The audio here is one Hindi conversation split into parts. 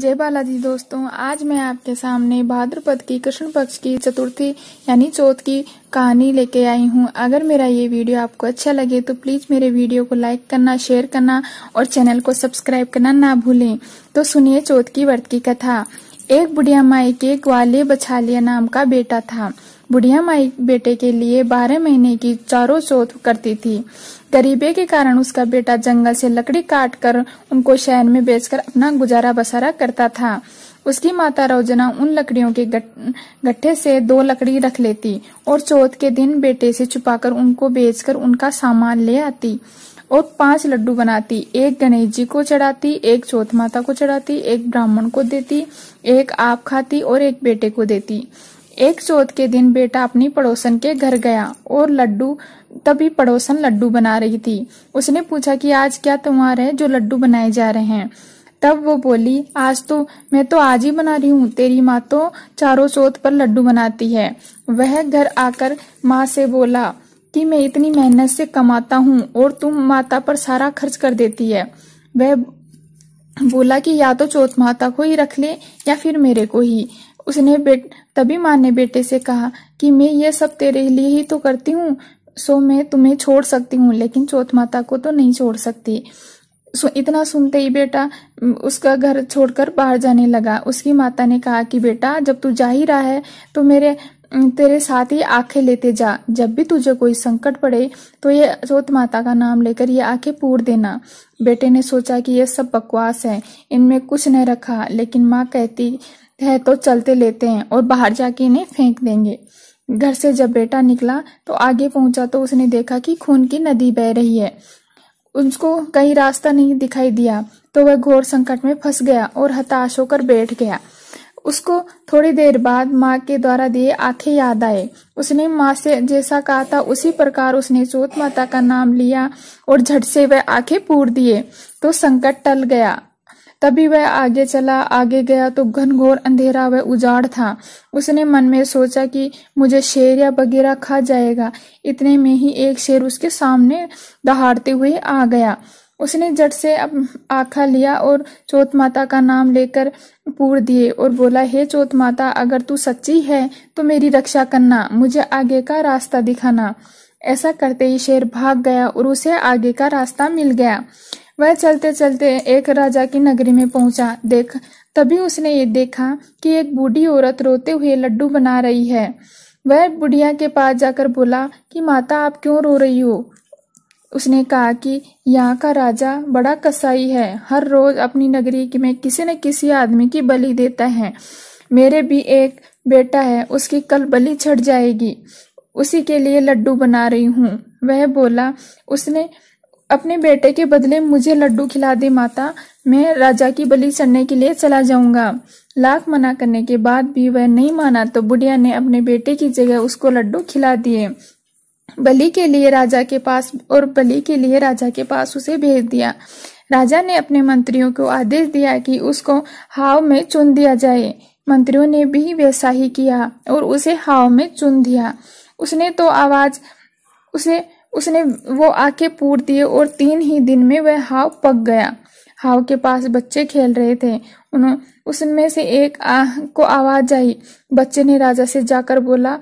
जय बालाजी दोस्तों आज मैं आपके सामने भाद्रपद की कृष्ण पक्ष की चतुर्थी यानी चौथ की कहानी लेके आई हूँ अगर मेरा ये वीडियो आपको अच्छा लगे तो प्लीज मेरे वीडियो को लाइक करना शेयर करना और चैनल को सब्सक्राइब करना ना भूलें तो सुनिए चौथ की व्रत की कथा एक बुढ़िया माई के ग्वालिय बछालिया नाम का बेटा था बुढ़िया माई बेटे के लिए बारह महीने की चारों शोध करती थी गरीबे के कारण उसका बेटा जंगल से लकड़ी काट कर उनको शहर में बेचकर अपना गुजारा बसारा करता था उसकी माता रोजना उन लकड़ियों के गट्ठे से दो लकड़ी रख लेती और चौथ के दिन बेटे से छुपाकर उनको बेचकर उनका सामान ले आती और पांच लड्डू बनाती एक गणेश जी को चढ़ाती एक चौथ माता को चढ़ाती एक ब्राह्मण को देती एक आप खाती और एक बेटे को देती एक चौथ के दिन बेटा अपनी पड़ोसन के घर गया और लड्डू तभी पड़ोसन लड्डू बना रही थी उसने पूछा कि आज क्या है जो लड्डू बनाए जा रहे हैं तब वो बोली आज तो मैं तो आज ही बना रही हूँ तेरी माँ तो चारों चौथ पर लड्डू बनाती है वह घर आकर माँ से बोला कि मैं इतनी मेहनत से कमाता हूँ और तुम माता पर सारा खर्च कर देती है वह बोला कि या तो चौथ माता को ही रख ले या फिर मेरे को ही उसने बेट तभी माँ ने बेटे से कहा कि मैं ये सब तेरे लिए ही तो करती हूँ सो मैं तुम्हें छोड़ सकती हूँ लेकिन चौथ माता को तो नहीं छोड़ सकती सो इतना सुनते ही बेटा उसका घर छोड़कर बाहर जाने लगा उसकी माता ने कहा कि बेटा जब तू जा ही रहा है तो मेरे तेरे साथ ही आंखें लेते जा जब भी तुझे कोई संकट पड़े तो ये जोत माता का नाम लेकर ये आंखें पूर देना बेटे ने सोचा कि ये सब बकवास है इनमें कुछ नहीं रखा लेकिन माँ कहती है तो चलते लेते हैं और बाहर जाके इन्हें फेंक देंगे घर से जब बेटा निकला तो आगे पहुंचा तो उसने देखा कि खून की नदी बह रही है उसको कहीं रास्ता नहीं दिखाई दिया तो वह घोर संकट में फंस गया और हताश होकर बैठ गया उसको थोड़ी देर बाद माँ के द्वारा दिए आंखें याद आए उसने माँ से जैसा कहा था उसी प्रकार उसने सूत माता का नाम लिया और झट से वह आंखें पूर दिए तो संकट टल गया तभी वह आगे चला आगे गया तो घनघोर अंधेरा वह उजाड़ था उसने मन में सोचा कि मुझे शेर या बगेरा खा जाएगा इतने में ही एक शेर उसके सामने दहाड़ते हुए आ गया उसने जट से आखा लिया और चोत माता का नाम लेकर पूर दिए और बोला हे चौथ चोत माता अगर तू सच्ची है तो मेरी रक्षा करना मुझे आगे का रास्ता दिखाना ऐसा करते ही शेर भाग गया और उसे आगे का रास्ता मिल गया वह चलते चलते एक राजा की नगरी में पहुंचा देख तभी उसने ये देखा कि एक बूढ़ी औरत रोते हुए लड्डू बना रही है वह बुढ़िया के पास जाकर बोला कि माता आप क्यों रो रही हो उसने कहा कि यहाँ का राजा बड़ा कसाई है हर रोज अपनी नगरी में किसी न किसी आदमी की बलि देता है मेरे भी एक बेटा है उसकी कल बलि छट जाएगी उसी के लिए लड्डू बना रही हूँ वह बोला उसने अपने बेटे के बदले मुझे लड्डू खिला दे माता मैं राजा की बलि चढ़ने के लिए चला जाऊंगा लाख मना करने के बाद भी वह नहीं माना तो बुढ़िया ने अपने बेटे की जगह उसको लड्डू खिला दिए बलि के लिए राजा के पास और बलि के लिए राजा के पास उसे भेज दिया राजा ने अपने मंत्रियों को आदेश दिया कि उसको हाव में चुन दिया जाए मंत्रियों ने भी वैसा ही किया और उसे हाव में चुन दिया उसने तो आवाज उसे उसने वो आके पूर दिए और तीन ही दिन में वह हाव पक गया हाव के पास बच्चे खेल रहे थे उन्होंने उसमें से एक आ, को आवाज आई बच्चे ने राजा से जाकर बोला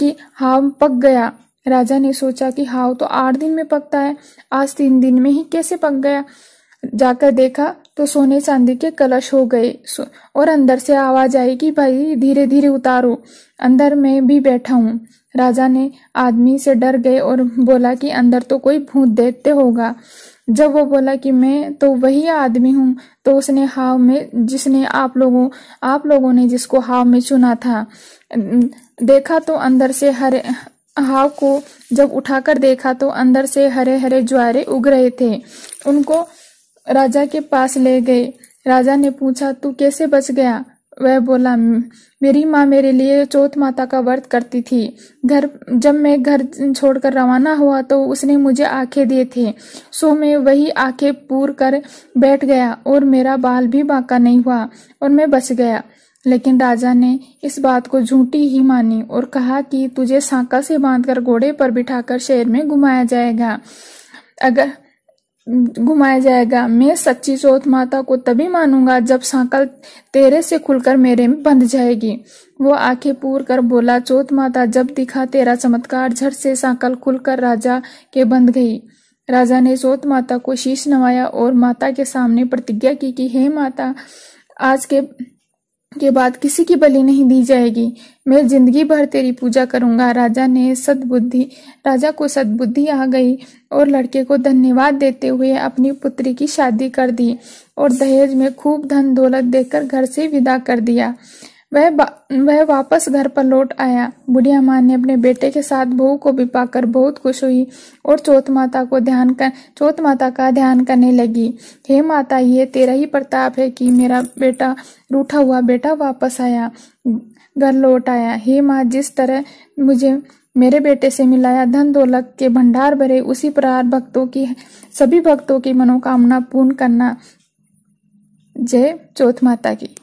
कि हाव पक गया राजा ने सोचा कि हाव तो आठ दिन में पकता है आज तीन दिन में ही कैसे पक गया जाकर देखा तो सोने चांदी के कलश हो गए और अंदर से आवाज आई कि भाई धीरे धीरे उतारो अंदर मैं भी बैठा हूँ राजा ने आदमी से डर गए और बोला कि अंदर तो कोई भूत देखते होगा जब वो बोला कि मैं तो वही आदमी हूँ तो उसने हाव में जिसने आप लोगों आप लोगों ने जिसको हाव में चुना था देखा तो अंदर से हरे हाव को जब उठाकर देखा तो अंदर से हरे हरे ज्वारे उग रहे थे उनको राजा के पास ले गए राजा ने पूछा तू कैसे बच गया वह बोला मेरी माँ मेरे लिए चौथ माता का व्रत करती थी घर जब मैं घर छोड़कर रवाना हुआ तो उसने मुझे आंखें दिए थे सो मैं वही आंखें पूर कर बैठ गया और मेरा बाल भी बाका नहीं हुआ और मैं बच गया लेकिन राजा ने इस बात को झूठी ही मानी और कहा कि तुझे सांका से बांधकर घोड़े पर बिठाकर शहर में घुमाया जाएगा अगर घुमाया जाएगा मैं सच्ची चौथ माता को तभी मानूंगा जब सांकल तेरे से खुलकर मेरे में बंध जाएगी वो आंखें पूर कर बोला चौथ माता जब दिखा तेरा चमत्कार झट से सांकल खुलकर राजा के बंध गई राजा ने चौथ माता को शीश नवाया और माता के सामने प्रतिज्ञा की कि हे माता आज के के बाद किसी की बलि नहीं दी जाएगी मैं जिंदगी भर तेरी पूजा करूंगा राजा ने सद्बुद्धि राजा को सद्बुद्धि आ गई और लड़के को धन्यवाद देते हुए अपनी पुत्री की शादी कर दी और दहेज में खूब धन दौलत देकर घर से विदा कर दिया वह वह वापस घर पर लौट आया बुढ़िया माँ ने अपने बेटे के साथ बहू को भी पाकर बहुत खुश हुई और चौथ माता को ध्यान कर चौथ माता का ध्यान करने लगी हे माता ये तेरा ही प्रताप है कि मेरा बेटा रूठा हुआ बेटा वापस आया घर लौट आया हे माँ जिस तरह मुझे मेरे बेटे से मिलाया धन दौलत के भंडार भरे उसी प्रकार भक्तों की सभी भक्तों की मनोकामना पूर्ण करना जय चौथ माता की